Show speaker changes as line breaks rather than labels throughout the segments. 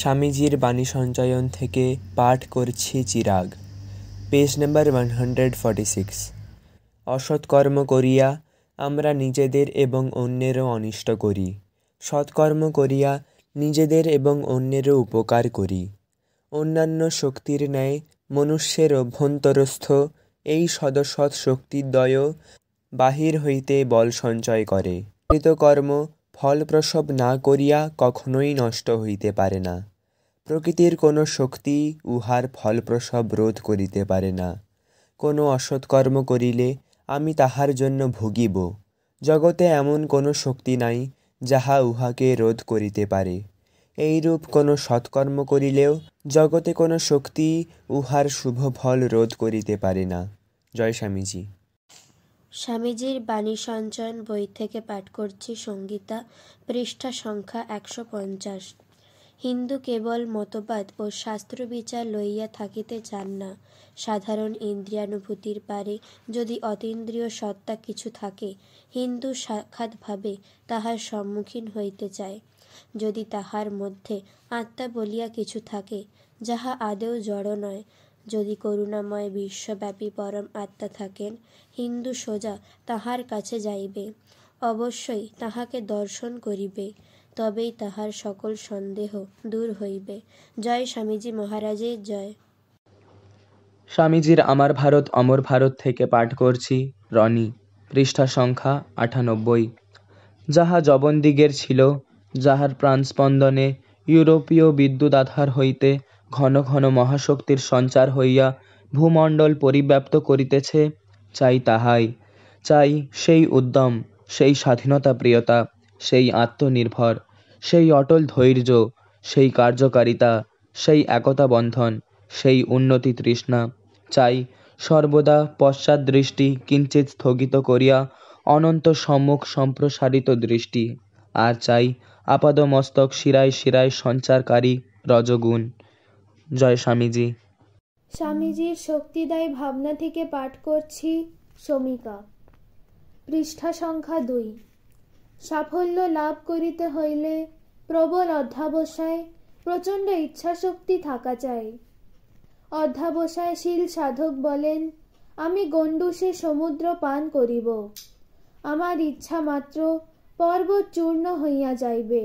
স্বামীজির বাণী সঞ্চয়ন থেকে পাঠ করছি Chirag page number one hundred forty six অসৎকর্ম করিয়া আমরা নিজেদের এবং অন্যেরও অনিষ্ট করি সৎকর্ম করিয়া নিজেদের এবং অন্যেরও উপকার করি অন্যান্য শক্তির ন্যায় মনুষ্যের অভ্যন্তরস্থ এই সদসৎ দ্বয় বাহির হইতে বল সঞ্চয় করে কৃতকর্ম ফলপ্রসব না করিয়া কখনোই নষ্ট হইতে পারে না প্রকৃতির কোনো শক্তি উহার ফলপ্রসব রোধ করিতে পারে না কোনো অসৎকর্ম করিলে আমি তাহার জন্য ভুগিব জগতে এমন কোনো শক্তি নাই যাহা উহাকে রোধ করিতে পারে এইরূপ কোনো সৎকর্ম করিলেও জগতে কোনো শক্তি উহার শুভ ফল রোধ করিতে পারে না জয় স্বামীজি
স্বামীজির বাণী সঞ্চয়ন বই থেকে পাঠ করছি সংগীতা পৃষ্ঠা সংখ্যা একশো পঞ্চাশ হিন্দু কেবল মতবাদ ও শাস্ত্র বিচার লইয়া থাকিতে চান না সাধারণ ইন্দ্রিয়ানুভূতির পারে যদি অতীন্দ্রিয় সত্তা কিছু থাকে হিন্দু সাক্ষাৎভাবে তাহার সম্মুখীন হইতে চায় যদি তাহার মধ্যে আত্মা বলিয়া কিছু থাকে যাহা আদেও জড় নয় যদি করুণাময় বিশ্বব্যাপী পরম আত্মা থাকেন হিন্দু সোজা তাহার কাছে যাইবে অবশ্যই তাহাকে দর্শন করিবে তবেই তাহার সকল সন্দেহ দূর হইবে জয় স্বামীজি মহারাজের জয়
স্বামীজির আমার ভারত অমর ভারত থেকে পাঠ করছি রনি পৃষ্ঠা সংখ্যা আটানব্বই যাহা জবনদিগের ছিল যাহার প্রাণস্পন্দনে ইউরোপীয় বিদ্যুৎ আধার হইতে ঘন ঘন মহাশক্তির সঞ্চার হইয়া ভূমণ্ডল পরিব্যাপ্ত করিতেছে চাই তাহাই চাই সেই উদ্যম সেই স্বাধীনতা প্রিয়তা সেই আত্মনির্ভর সেই অটল ধৈর্য সেই কার্যকারিতা সেই একতা বন্ধন সেই উন্নতি তৃষ্ণা চাই সর্বদা পশ্চাৎ দৃষ্টি কিঞ্চিত স্থগিত করিয়া অনন্ত সম্মুখ সম্প্রসারিত দৃষ্টি আর চাই আপাদমস্তক শিরায় শিরায় সঞ্চারকারী রজগুণ জয় স্বামীজি
স্বামীজির শক্তিদায়ী ভাবনা থেকে পাঠ করছি সমীকা পৃষ্ঠা সংখ্যা দুই সাফল্য লাভ করিতে হইলে প্রবল অধ্যাবসায় প্রচণ্ড ইচ্ছা শক্তি থাকা চাই অধ্যাবসায়শীল সাধক বলেন আমি গণ্ডুষে সমুদ্র পান করিব আমার ইচ্ছা মাত্র পর্বত চূর্ণ হইয়া যাইবে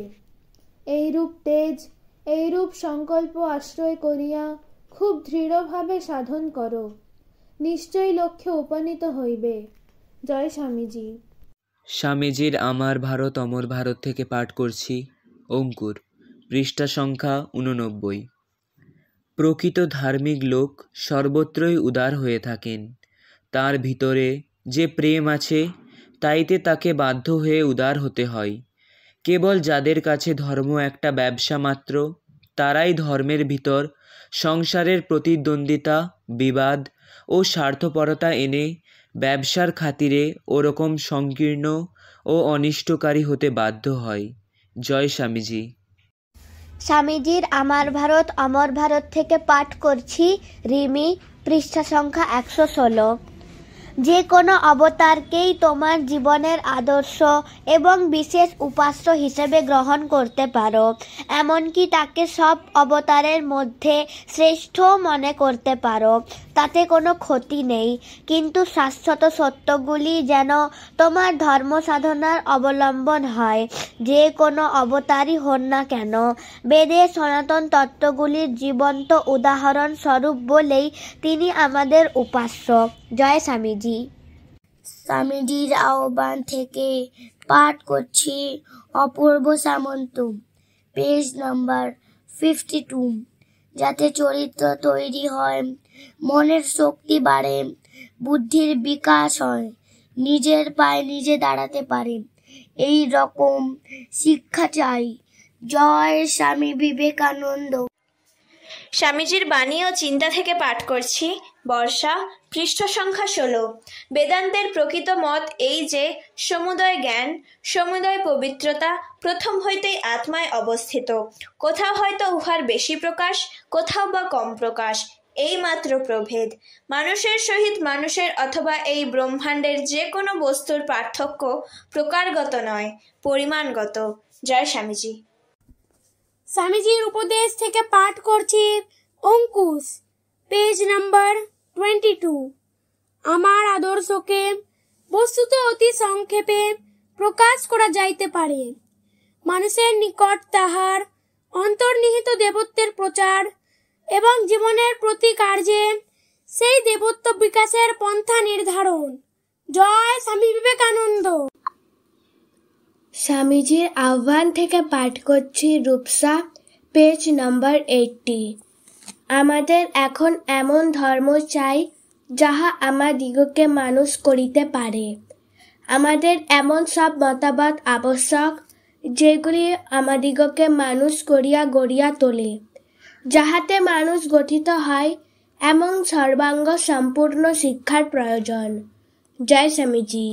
এইরূপ তেজ এইরূপ সংকল্প আশ্রয় করিয়া খুব দৃঢ়ভাবে সাধন করো নিশ্চয়ই লক্ষ্যে উপনীত হইবে জয় স্বামীজি
স্বামীজির আমার ভারত অমর ভারত থেকে পাঠ করছি অঙ্কুর পৃষ্ঠা সংখ্যা উননব্বই প্রকৃত ধার্মিক লোক সর্বত্রই উদার হয়ে থাকেন তার ভিতরে যে প্রেম আছে তাইতে তাকে বাধ্য হয়ে উদার হতে হয় কেবল যাদের কাছে ধর্ম একটা ব্যবসা মাত্র তারাই ধর্মের ভিতর সংসারের প্রতিদ্বন্দ্বিতা বিবাদ ও স্বার্থপরতা এনে ব্যবসার খাতিরে ওরকম সংকীর্ণ ও অনিষ্টকারী হতে বাধ্য হয় জয় স্বামীজি
স্বামীজির আমার ভারত অমর ভারত থেকে পাঠ করছি রিমি পৃষ্ঠা সংখ্যা একশো ষোলো যে কোনো অবতারকেই তোমার জীবনের আদর্শ এবং বিশেষ উপাস্য হিসেবে গ্রহণ করতে পারো এমনকি তাকে সব অবতারের মধ্যে শ্রেষ্ঠ মনে করতে পারো তাতে কোনো ক্ষতি নেই কিন্তু শাশ্বত সত্যগুলি যেন তোমার ধর্ম সাধনার অবলম্বন হয় যে কোনো অবতারই হন না কেন বেদে সনাতন তত্ত্বগুলির জীবন্ত উদাহরণ স্বরূপ বলেই তিনি আমাদের উপাস্য জয় স্বামীজি স্বামীজির আহ্বান থেকে পাঠ করছি Apurba Samanta page number fifty two যাতে চরিত্র তৈরি হয় মনের শক্তি বাড়ে বুদ্ধির বিকাশ হয় নিজের পায়ে নিজে দাঁড়াতে পারে এই রকম শিক্ষা চাই জয় স্বামী বিবেকানন্দ স্বামীজির বাণী ও চিন্তা থেকে পাঠ করছি বর্ষা পৃষ্ঠ সংখ্যা ষোলো বেদান্তের প্রকৃত মত এই যে সমুদয় জ্ঞান সমুদয় পবিত্রতা প্রথম হইতেই আত্মায় অবস্থিত কোথাও হয়তো উহার বেশি প্রকাশ কোথাও বা কম প্রকাশ এই মাত্র প্রভেদ মানুষের সহিত মানুষের অথবা এই ব্রহ্মাণ্ডের যে কোনো বস্তুর পার্থক্য প্রকারগত নয় পরিমাণগত জয় স্বামীজি স্বামীজির উপদেশ থেকে পাঠ করছি Ankush page number twenty two আমার আদর্শকে বস্তুত অতি সংক্ষেপে প্রকাশ করা যাইতে পারে মানুষের নিকট তাহার অন্তর্নিহিত দেবত্বের প্রচার এবং জীবনের প্রতি কার্যে সেই দেবত্ব বিকাশের পন্থা নির্ধারণ জয় স্বামী বিবেকানন্দ স্বামীজির আহ্বান থেকে পাঠ করছি রূপসা পেজ নম্বর এইটটি আমাদের এখন এমন ধর্ম চাই যাহা আমাদিগকে মানুষ করিতে পারে আমাদের এমন সব মতামত আবশ্যক যেগুলি আমাদিগকে মানুষ করিয়া গড়িয়া তোলে যাহাতে মানুষ গঠিত হয় এমন সর্বাঙ্গ সম্পূর্ণ শিক্ষার প্রয়োজন জয় স্বামীজি